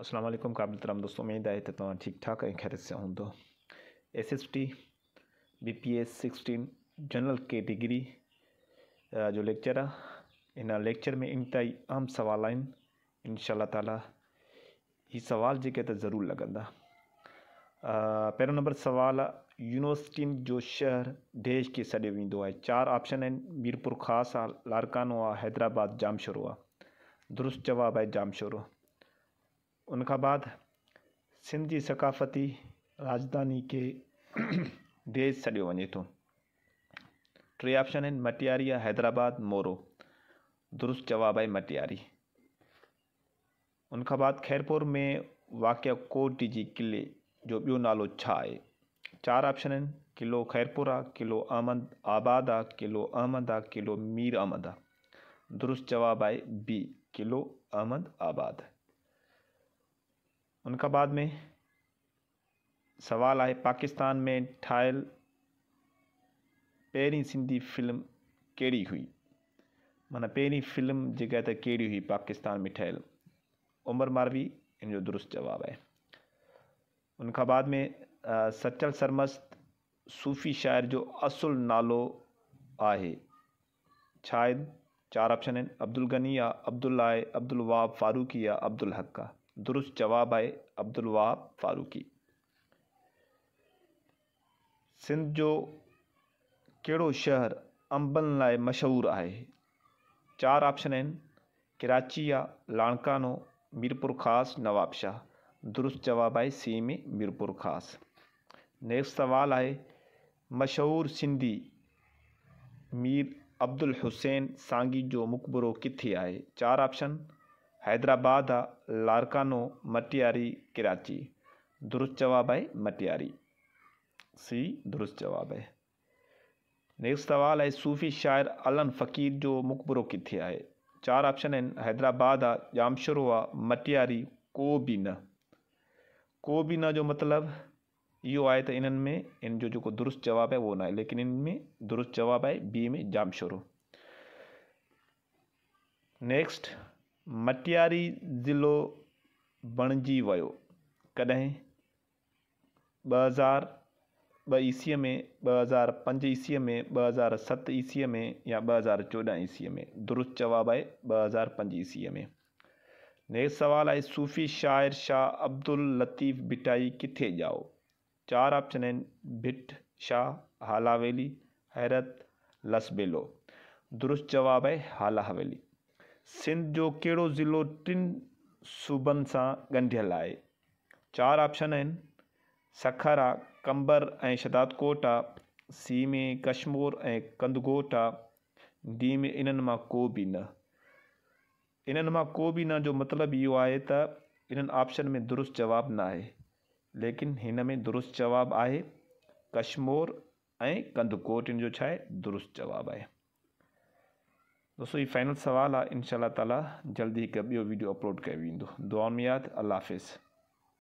असलम काबिल तरम दोस्तों उम्मीद है तो ठीक ठाक है खैर से हूँ तो S S T B P S sixteen general degree जो लेक्चर है इन लेक्चर में इंतई अहम सवाल आन इन ताला सवाल जो त ज़रूरु लॻंदा नंबर सवाल यूनिवर्सिटी जो शहर देश के सदे वो चार ऑप्शन मीरपुर खास आ लारकानो आ हैदराबाद जामशोरो आ दुरुस्त जवाब है आहे जामशोरो उनका बाद सिंधी सकाफ़ती राजधानी के देश छो वे तो टे ऑप्शन आहिनि मटियारी या हैदराबाद मोरो दुरुस्त जवाब है मटियारी उनका बाद खैरपुर में वाक कोट जी किले जो बो नालो है चार ऑप्शन किलो खैरपुर किलो अहमद आबाद आ किलो अहमद आ किलो मीर अहमद आ दुरुस्त जवाब आहे बी किलो अहमद आबाद उनका बाद में सवाल आए पाकिस्तान में ठायल पहिरीं सिंधी फिल्म कड़ी हुई माना पहिरीं फिल्म जगह त कड़ी हुई पाकिस्तान में ठायल उमर मारवी इन दुरुस्त जवाब है उनका बाद में सचल सरमस्त सूफ़ी शायर जो असुल नालो आए शायद चार ऑप्शन अब्दुल गनी या अब्दुल्लाए अब्दुलवाब अब्दुल वाब फारूकी या अब्दुल हक का दुरुस्त जवाब आए अब्दुल फारूकी सिंध जो कड़ो शहर अंबन लाए मशहूर है चार ऑप्शन हैं कराची या लाणकानो मीरपुर ख़ास नवाबशाह दुरुस्त जवाब आए सी में मीरपुर ख़ास नेक्स्ट सवाल है मशहूर सिंधी मीर अब्दुल हुसैन सांगी जो मुकबरों किथे आए चार ऑप्शन हैदराबाद लारकानो मटियारी कराची दुरुस्त जवाब है मटियारी सी दुरुस्त जवाब है नेक्स्ट सवाल है सूफ़ी शायर अलन फ़कीर जो की किथे है चार ऑप्शन आहिनि हैदराबाद आ जामशुरो आ मटियारी को भी न को भी न जो मतलब यो आए तो इन्हनि में इन जो को दुरुस्त जवाब है वो ना है लेकिन इन में दुरुस्त जवाब है बी में जामशोरो नेक्स्ट मटियारी ज़िलो बणिजी वियो कॾहिं ॿ हज़ार ॿ ईसीअ में ॿ हज़ार पंज ईस्वीअ में ॿ हज़ार सत ईस्सवीअ में या ॿ हज़ार चोॾहं ईस्वीअ में दुरुस्त जवाबु आहे ॿ हज़ार पंज ईस्वीअ में नेक्ट सुवालु आहे सूफ़ी शाइर शाह अब्दुल लतीफ़ बिटाई किथे ॼाओ चारि ऑप्शन आहिनि भिट शाह हाला हवेली हैरत लसबेलो दुरुस्त जवाबु आहे हाला हवेली सिंध जो कहिड़ो ज़िलो टिन सूबनि सां ॻंढियलु आहे चारि ऑप्शन आहिनि सखर आहे कंबर ऐं शदाकोट आहे सी में कश्मूर ऐं कंधकोट आहे डी में इन्हनि मां को बि न इन्हनि मां को बि न जो मतिलबु इहो आहे त इन्हनि ऑप्शन में दुरुस्त जवाबु न आहे लेकिन हिन में दुरुस्त जवाबु आहे कश्मोर ऐं कंधकोट इन जो छा आहे दुरुस्त जवाबु आहे दोस्तों ये फाइनल सवाल है इनशाला ताला जल्दी हिकु ॿियो वीडियो अपलोड कयो दुआ में याद अल्लाह हाफ़िज़